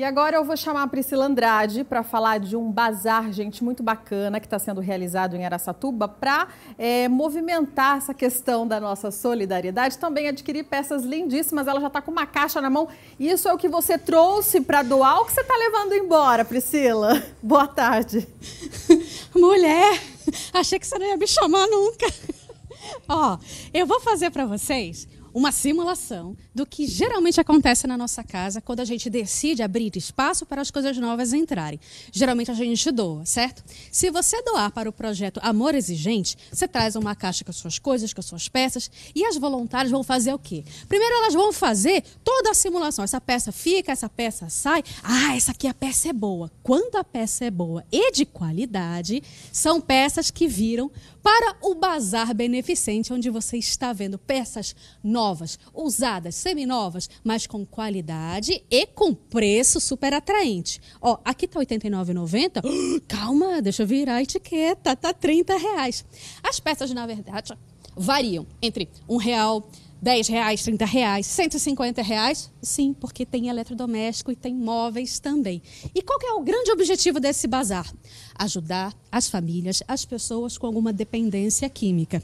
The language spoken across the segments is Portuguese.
E agora eu vou chamar a Priscila Andrade para falar de um bazar, gente, muito bacana que está sendo realizado em Aracatuba para é, movimentar essa questão da nossa solidariedade. Também adquirir peças lindíssimas. Ela já está com uma caixa na mão. Isso é o que você trouxe para doar. O que você está levando embora, Priscila? Boa tarde. Mulher, achei que você não ia me chamar nunca. Ó, eu vou fazer para vocês uma simulação do que geralmente acontece na nossa casa quando a gente decide abrir espaço para as coisas novas entrarem. Geralmente a gente doa, certo? Se você doar para o projeto Amor Exigente, você traz uma caixa com as suas coisas, com as suas peças, e as voluntárias vão fazer o quê? Primeiro elas vão fazer toda a simulação. Essa peça fica, essa peça sai. Ah, essa aqui a peça é boa. Quando a peça é boa e de qualidade, são peças que viram para o bazar beneficente onde você está vendo peças novas novas, usadas, seminovas, mas com qualidade e com preço super atraente. Ó, aqui tá R$ 89,90. calma, deixa eu virar a etiqueta, tá R$ reais. As peças, na verdade, variam entre um real, 10 reais, 30 reais, 150 reais? Sim, porque tem eletrodoméstico e tem móveis também. E qual é o grande objetivo desse bazar? Ajudar as famílias, as pessoas com alguma dependência química.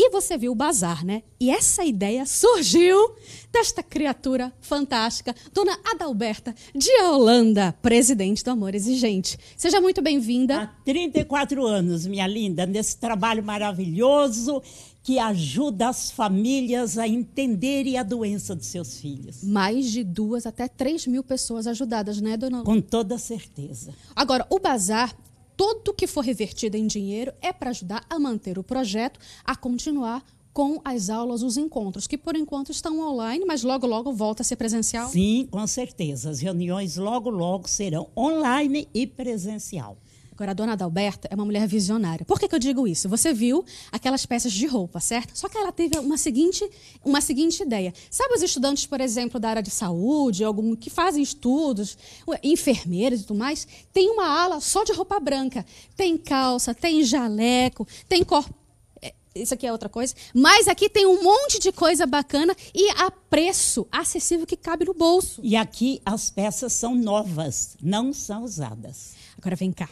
E você viu o bazar, né? E essa ideia surgiu desta criatura fantástica, Dona Adalberta de Holanda, presidente do Amor Exigente. Seja muito bem-vinda. Há 34 anos, minha linda, nesse trabalho maravilhoso que ajuda as famílias a entenderem a doença dos seus filhos. Mais de duas até três mil pessoas ajudadas, né, Dona? Com toda certeza. Agora, o bazar tudo que for revertido em dinheiro é para ajudar a manter o projeto, a continuar com as aulas, os encontros, que por enquanto estão online, mas logo, logo volta a ser presencial? Sim, com certeza. As reuniões logo, logo serão online e presencial. Agora, a dona Adalberta é uma mulher visionária. Por que, que eu digo isso? Você viu aquelas peças de roupa, certo? Só que ela teve uma seguinte, uma seguinte ideia. Sabe os estudantes, por exemplo, da área de saúde, algum que fazem estudos, enfermeiros e tudo mais, tem uma ala só de roupa branca. Tem calça, tem jaleco, tem corpo é, isso aqui é outra coisa. Mas aqui tem um monte de coisa bacana e a preço acessível que cabe no bolso. E aqui as peças são novas, não são usadas. Agora vem cá.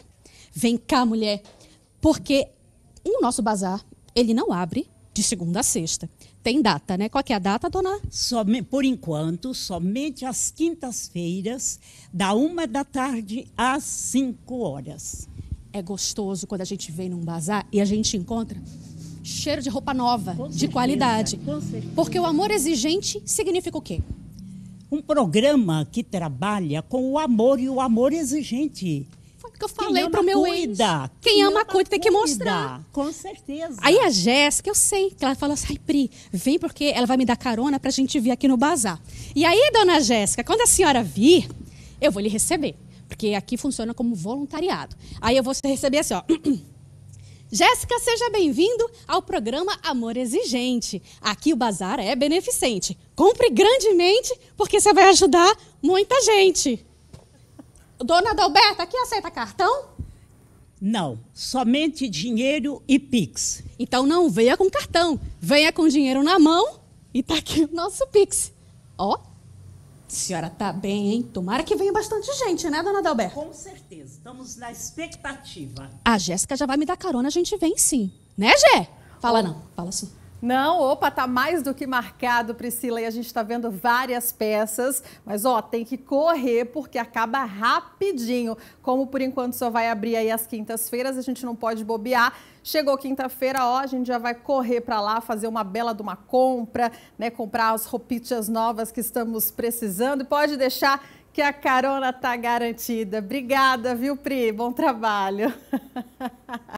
Vem cá, mulher. Porque o nosso bazar, ele não abre de segunda a sexta. Tem data, né? Qual é a data, dona? Somente, por enquanto, somente às quintas-feiras, da uma da tarde às cinco horas. É gostoso quando a gente vem num bazar e a gente encontra cheiro de roupa nova, com de certeza, qualidade. Porque o amor exigente significa o quê? Um programa que trabalha com o amor e o amor exigente. Porque eu falei pro meu cuida. ex. Quem, quem ama, ama cuida, tem que mostrar. Com certeza. Aí a Jéssica, eu sei, que ela fala assim, ai Pri, vem porque ela vai me dar carona pra gente vir aqui no bazar. E aí, dona Jéssica, quando a senhora vir, eu vou lhe receber. Porque aqui funciona como voluntariado. Aí eu vou receber assim, ó. Jéssica, seja bem-vindo ao programa Amor Exigente. Aqui o bazar é beneficente. Compre grandemente, porque você vai ajudar muita gente. Dona Adalberta, aqui aceita cartão? Não, somente dinheiro e Pix. Então não venha com cartão, venha com dinheiro na mão e tá aqui o nosso Pix. Ó, senhora tá bem, hein? Tomara que venha bastante gente, né, dona Adalberta? Com certeza, estamos na expectativa. A Jéssica já vai me dar carona, a gente vem sim. Né, Jé? Fala não, fala sim. Não, opa, tá mais do que marcado, Priscila, e a gente está vendo várias peças, mas ó, tem que correr porque acaba rapidinho. Como por enquanto só vai abrir aí as quintas-feiras, a gente não pode bobear. Chegou quinta-feira, ó, a gente já vai correr para lá, fazer uma bela de uma compra, né, comprar as roupinhas novas que estamos precisando. Pode deixar que a carona tá garantida. Obrigada, viu, Pri? Bom trabalho.